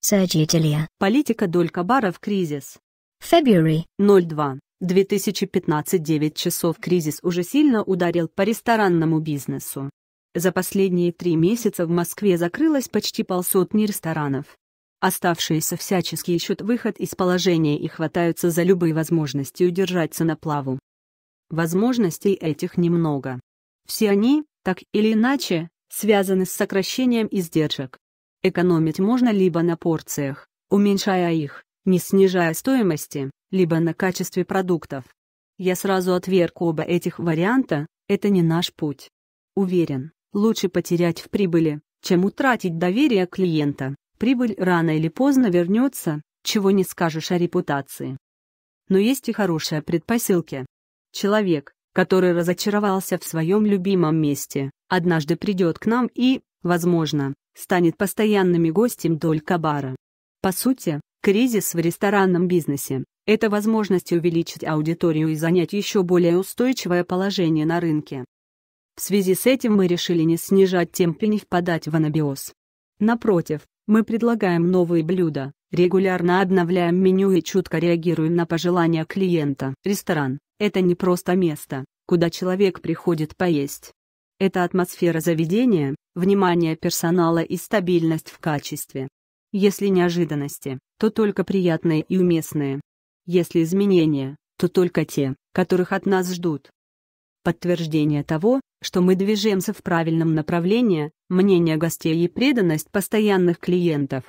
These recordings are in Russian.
Сожителя. Политика Долька Бара в кризис. February. 02. 2015 9 часов кризис уже сильно ударил по ресторанному бизнесу. За последние три месяца в Москве закрылось почти полсотни ресторанов. Оставшиеся всячески ищут выход из положения и хватаются за любые возможности удержаться на плаву. Возможностей этих немного. Все они, так или иначе, связаны с сокращением издержек, Экономить можно либо на порциях, уменьшая их, не снижая стоимости, либо на качестве продуктов. Я сразу отверг оба этих варианта, это не наш путь. Уверен, лучше потерять в прибыли, чем утратить доверие клиента. Прибыль рано или поздно вернется, чего не скажешь о репутации. Но есть и хорошие предпосылки. Человек, который разочаровался в своем любимом месте, однажды придет к нам и, возможно, станет постоянными гостем Долькабара. По сути, кризис в ресторанном бизнесе – это возможность увеличить аудиторию и занять еще более устойчивое положение на рынке. В связи с этим мы решили не снижать темп и не впадать в анабиоз. Напротив, мы предлагаем новые блюда, регулярно обновляем меню и чутко реагируем на пожелания клиента. Ресторан – это не просто место, куда человек приходит поесть. Это атмосфера заведения, внимание персонала и стабильность в качестве. Если неожиданности, то только приятные и уместные. Если изменения, то только те, которых от нас ждут. Подтверждение того, что мы движемся в правильном направлении, мнение гостей и преданность постоянных клиентов.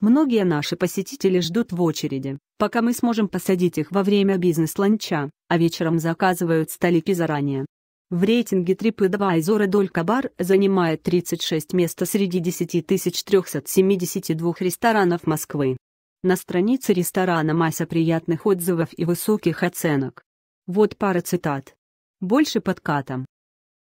Многие наши посетители ждут в очереди, пока мы сможем посадить их во время бизнес-ланча, а вечером заказывают столики заранее, в рейтинге TripAdvisor Долькабар занимает 36 место среди 10 372 ресторанов Москвы. На странице ресторана масса приятных отзывов и высоких оценок. Вот пара цитат. Больше подкатом.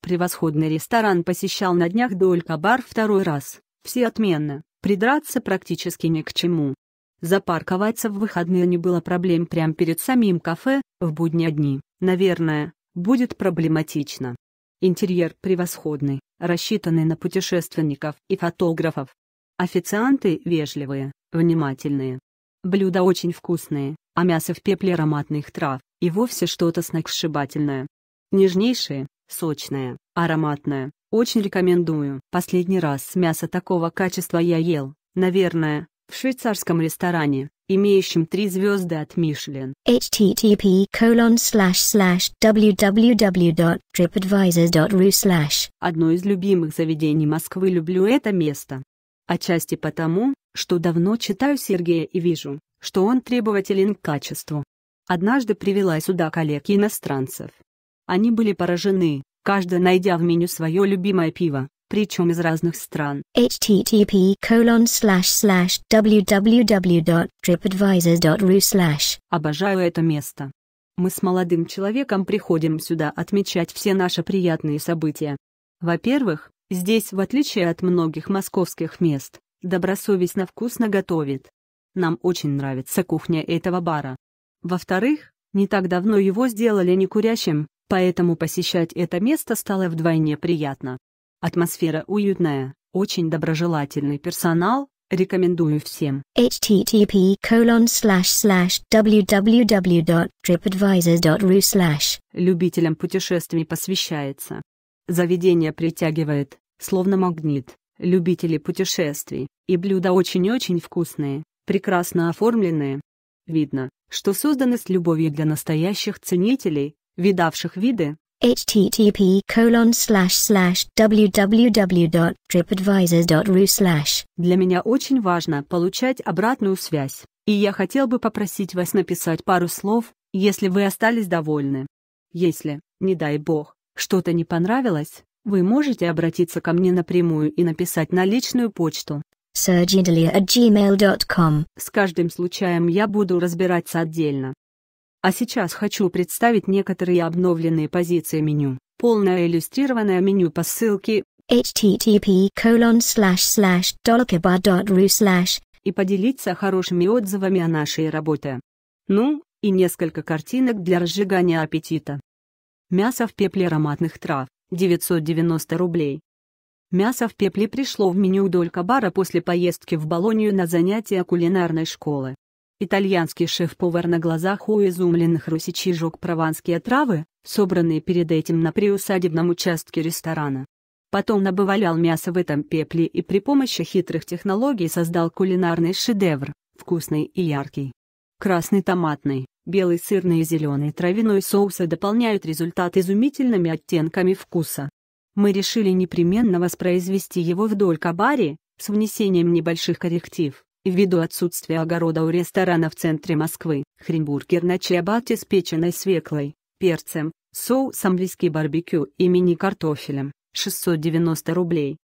Превосходный ресторан посещал на днях Долькабар второй раз, все отменно, придраться практически ни к чему. Запарковаться в выходные не было проблем прямо перед самим кафе, в будние дни, наверное, будет проблематично. Интерьер превосходный, рассчитанный на путешественников и фотографов. Официанты вежливые, внимательные. Блюда очень вкусные, а мясо в пепле ароматных трав, и вовсе что-то сногсшибательное. Нежнейшее, сочное, ароматное. Очень рекомендую. Последний раз мясо такого качества я ел, наверное, в швейцарском ресторане имеющим три звезды от Мишлен. http www.tripadvisor.ru Одно из любимых заведений Москвы люблю это место. Отчасти потому, что давно читаю Сергея и вижу, что он требователен к качеству. Однажды привела сюда коллег иностранцев. Они были поражены, каждый найдя в меню свое любимое пиво причем из разных стран. http www.tripadvisor.ru Обожаю это место. Мы с молодым человеком приходим сюда отмечать все наши приятные события. Во-первых, здесь, в отличие от многих московских мест, добросовестно вкусно готовит. Нам очень нравится кухня этого бара. Во-вторых, не так давно его сделали некурящим, поэтому посещать это место стало вдвойне приятно. Атмосфера уютная, очень доброжелательный персонал, рекомендую всем. http www.tripadvisor.ru Любителям путешествий посвящается. Заведение притягивает, словно магнит, любители путешествий, и блюда очень-очень вкусные, прекрасно оформленные. Видно, что созданы с любовью для настоящих ценителей, видавших виды, http colon slash slash www.tripadvisors.ru slash. Для меня очень важно получать обратную связь, и я хотел бы попросить вас написать пару слов, если вы остались довольны. Если, не дай бог, что-то не понравилось, вы можете обратиться ко мне напрямую и написать на личную почту. С каждым случаем я буду разбираться отдельно. А сейчас хочу представить некоторые обновленные позиции меню. Полное иллюстрированное меню по ссылке http dollarkbar.ru и поделиться хорошими отзывами о нашей работе. Ну, и несколько картинок для разжигания аппетита. Мясо в пепле ароматных трав, 990 рублей. Мясо в пепле пришло в меню Долька Бара после поездки в Болонию на занятия кулинарной школы. Итальянский шеф-повар на глазах у изумленных русичей жег прованские травы, собранные перед этим на приусадебном участке ресторана. Потом набывалял мясо в этом пепле и при помощи хитрых технологий создал кулинарный шедевр, вкусный и яркий. Красный томатный, белый сырный и зеленый травяной соусы дополняют результат изумительными оттенками вкуса. Мы решили непременно воспроизвести его вдоль кабари, с внесением небольших корректив. Ввиду отсутствия огорода у ресторана в центре Москвы, хренбургер на чиабате с печеной свеклой, перцем, соусом виски барбекю и мини-картофелем, 690 рублей.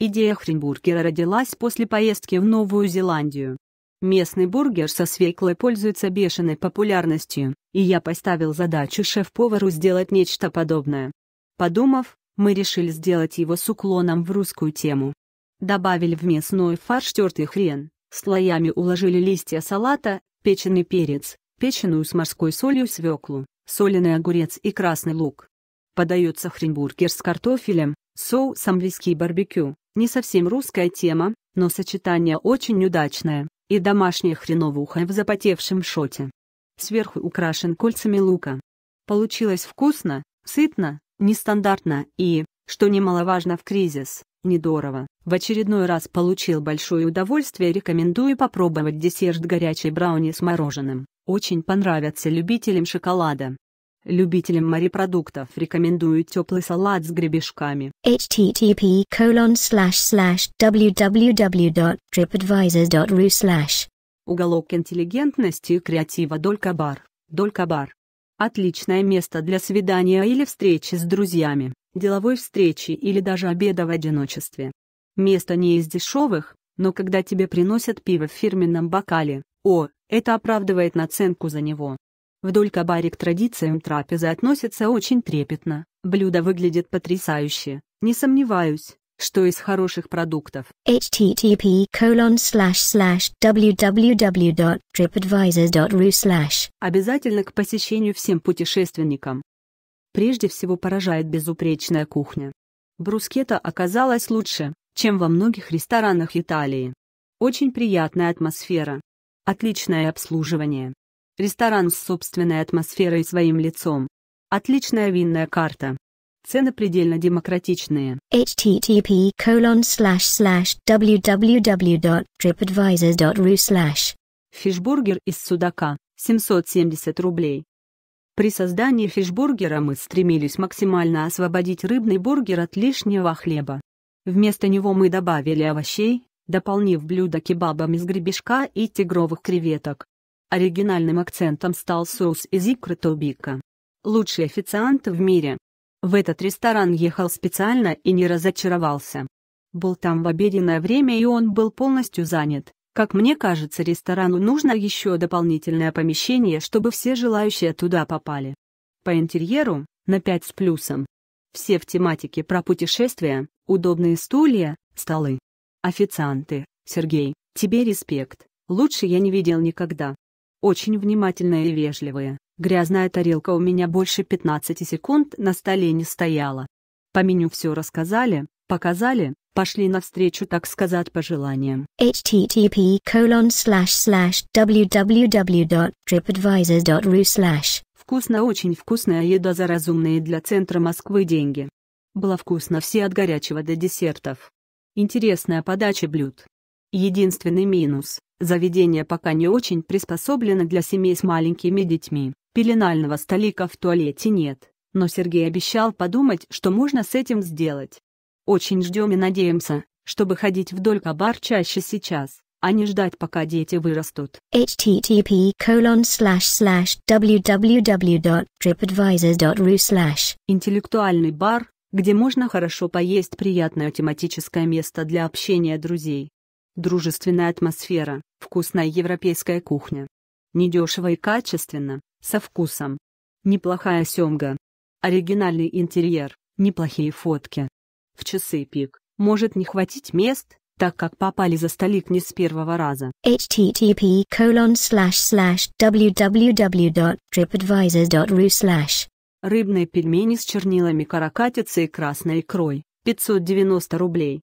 Идея хренбургера родилась после поездки в Новую Зеландию. Местный бургер со свеклой пользуется бешеной популярностью, и я поставил задачу шеф-повару сделать нечто подобное. Подумав, мы решили сделать его с уклоном в русскую тему. Добавили в мясной фарш тертый хрен, Слоями уложили листья салата, печеный перец, печеную с морской солью свеклу, соленый огурец и красный лук. Подается хренбургер с картофелем, соусом виски и барбекю. Не совсем русская тема, но сочетание очень удачное, и домашняя хреновуха в запотевшем шоте. Сверху украшен кольцами лука. Получилось вкусно, сытно, нестандартно и, что немаловажно в кризис, недорого. В очередной раз получил большое удовольствие рекомендую попробовать десерт горячей брауни с мороженым. Очень понравятся любителям шоколада. Любителям морепродуктов рекомендую теплый салат с гребешками. http www.tripadvisor.ru Уголок интеллигентности и креатива Долькабар. Долькабар. Отличное место для свидания или встречи с друзьями деловой встречи или даже обеда в одиночестве. Место не из дешевых, но когда тебе приносят пиво в фирменном бокале, о, это оправдывает наценку за него. Вдоль кабаре к традициям трапезы относятся очень трепетно, блюдо выглядит потрясающе, не сомневаюсь, что из хороших продуктов. http www.tripadvisor.ru Обязательно к посещению всем путешественникам прежде всего поражает безупречная кухня. Брускета оказалась лучше, чем во многих ресторанах Италии. Очень приятная атмосфера. Отличное обслуживание. Ресторан с собственной атмосферой и своим лицом. Отличная винная карта. Цены предельно демократичные. http www.tripadvisor.ru Фишбургер из судака, 770 рублей. При создании фишбургера мы стремились максимально освободить рыбный бургер от лишнего хлеба. Вместо него мы добавили овощей, дополнив блюдо кебабом из гребешка и тигровых креветок. Оригинальным акцентом стал соус из икры тубика. Лучший официант в мире. В этот ресторан ехал специально и не разочаровался. Был там в обеденное время и он был полностью занят. Как мне кажется, ресторану нужно еще дополнительное помещение, чтобы все желающие туда попали. По интерьеру – на 5 с плюсом. Все в тематике про путешествия, удобные стулья, столы. Официанты, Сергей, тебе респект, лучше я не видел никогда. Очень внимательные и вежливые, грязная тарелка у меня больше 15 секунд на столе не стояла. По меню все рассказали, показали, пошли навстречу, так сказать, пожеланиям. http colon slash slash www.tripadvisor.ru slash Вкусно, очень вкусная еда за разумные для центра Москвы деньги. Было вкусно все от горячего до десертов. Интересная подача блюд. Единственный минус – заведение пока не очень приспособлено для семей с маленькими детьми, пеленального столика в туалете нет, но Сергей обещал подумать, что можно с этим сделать. Очень ждем и надеемся, чтобы ходить вдоль кабар чаще сейчас, а не ждать пока дети вырастут. http colon slash slash www.tripadvisor.ru slash Интеллектуальный бар, где можно хорошо поесть приятное тематическое место для общения друзей. Дружественная атмосфера, вкусная европейская кухня. Недешево и качественно, со вкусом. Неплохая семга. Оригинальный интерьер, неплохие фотки в часы пик может не хватить мест, так как попали за столик не с первого раза. http colon slash slash www.tripadvisor.ru slash Рыбные пельмени с чернилами каракатицы и красной икрой. 590 рублей.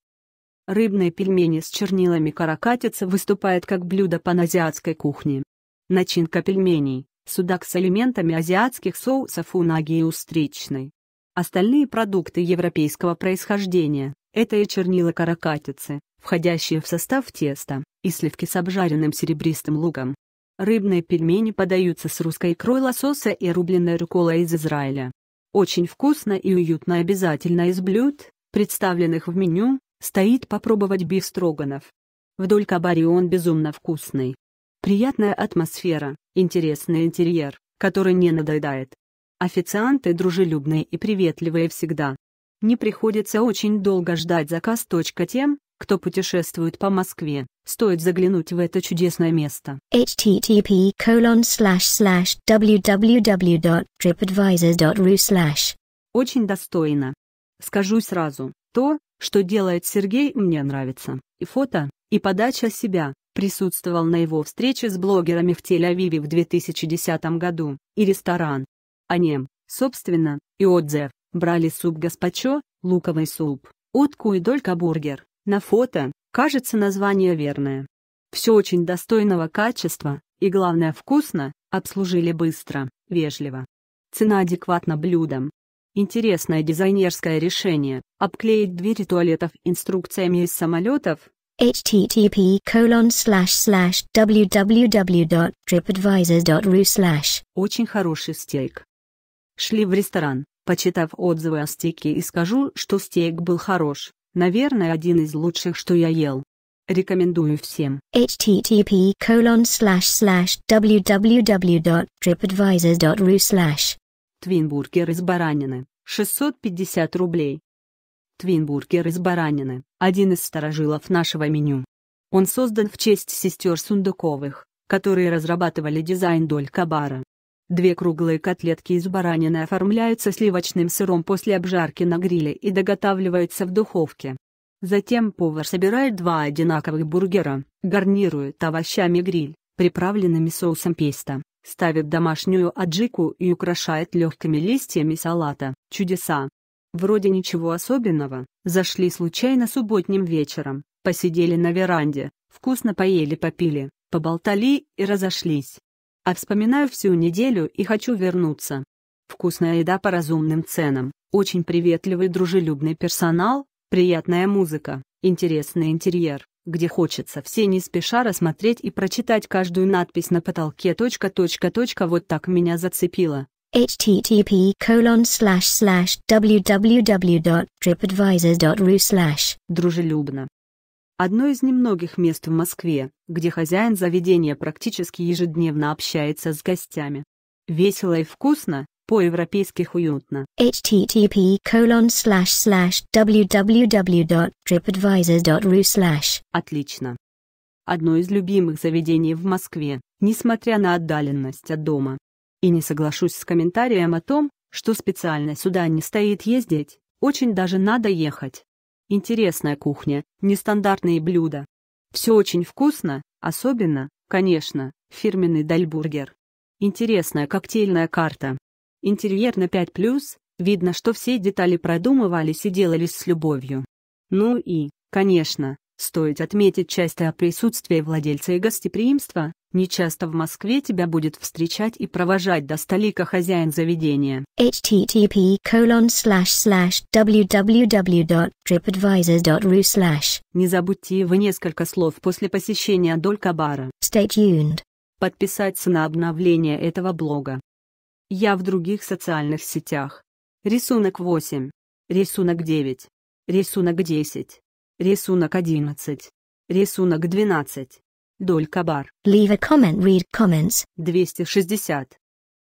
Рыбные пельмени с чернилами каракатицы выступает как блюдо паназиатской кухни. Начинка пельменей – судак с элементами азиатских соусов унаги и устричной, Остальные продукты европейского происхождения – это и чернила каракатицы, входящие в состав теста, и сливки с обжаренным серебристым луком. Рыбные пельмени подаются с русской икрой лосося и рубленной руколой из Израиля. Очень вкусно и уютно обязательно из блюд, представленных в меню, стоит попробовать бифстроганов. Вдоль Кабари он безумно вкусный. Приятная атмосфера, интересный интерьер, который не надоедает. Официанты дружелюбные и приветливые всегда. Не приходится очень долго ждать заказ. Тем, кто путешествует по Москве, стоит заглянуть в это чудесное место. http www.tripadvisor.ru Очень достойно. Скажу сразу, то, что делает Сергей, мне нравится. И фото, и подача себя. Присутствовал на его встрече с блогерами в Тель-Авиве в 2010 году, и ресторан, они, собственно, и отзыв, брали суп гаспачо, луковый суп, утку и долька бургер. На фото, кажется, название верное. Все очень достойного качества, и главное вкусно, обслужили быстро, вежливо. Цена адекватна блюдам. Интересное дизайнерское решение – обклеить двери туалетов инструкциями из самолетов. http colon slash slash www.tripadvisor.ru Очень хороший стейк. Шли в ресторан, почитав отзывы о стейке и скажу, что стейк был хорош, наверное один из лучших, что я ел. Рекомендую всем. http colon slash slash www.tripadvisor.ru slash Твинбургер из баранины, 650 рублей. Твинбургер из баранины, один из старожилов нашего меню. Он создан в честь сестер Сундуковых, которые разрабатывали дизайн доль кабара. Две круглые котлетки из баранины оформляются сливочным сыром после обжарки на гриле и доготавливаются в духовке. Затем повар собирает два одинаковых бургера, гарнирует овощами гриль, приправленными соусом песто, ставит домашнюю аджику и украшает легкими листьями салата. Чудеса! Вроде ничего особенного, зашли случайно субботним вечером, посидели на веранде, вкусно поели-попили, поболтали и разошлись. А вспоминаю всю неделю и хочу вернуться. Вкусная еда по разумным ценам, очень приветливый дружелюбный персонал, приятная музыка, интересный интерьер, где хочется все не спеша рассмотреть и прочитать каждую надпись на потолке. Точка, точка, точка, вот так меня зацепило http colon slash slash www.tripadvisor.ru slash дружелюбно, Одно из немногих мест в Москве, где хозяин заведения практически ежедневно общается с гостями. Весело и вкусно, по-европейски уютно. http colon slash slash www.tripadvisor.ru slash Отлично. Одно из любимых заведений в Москве, несмотря на отдаленность от дома. И не соглашусь с комментарием о том, что специально сюда не стоит ездить, очень даже надо ехать. Интересная кухня, нестандартные блюда. Все очень вкусно, особенно, конечно, фирменный дальбургер. Интересная коктейльная карта. Интерьер на 5+, видно, что все детали продумывались и делались с любовью. Ну и, конечно, Стоит отметить частое присутствие владельца и гостеприимства. Нечасто в Москве тебя будет встречать и провожать до столика хозяин заведения. http www.tripadvisor.ru Не забудьте его несколько слов после посещения Долька бара. Stay tuned. Подписаться на обновление этого блога. Я в других социальных сетях. Рисунок 8. Рисунок 9. Рисунок 10. Рисунок 11. Рисунок 12. Доль Кабар. Leave a comment, read comments. 260.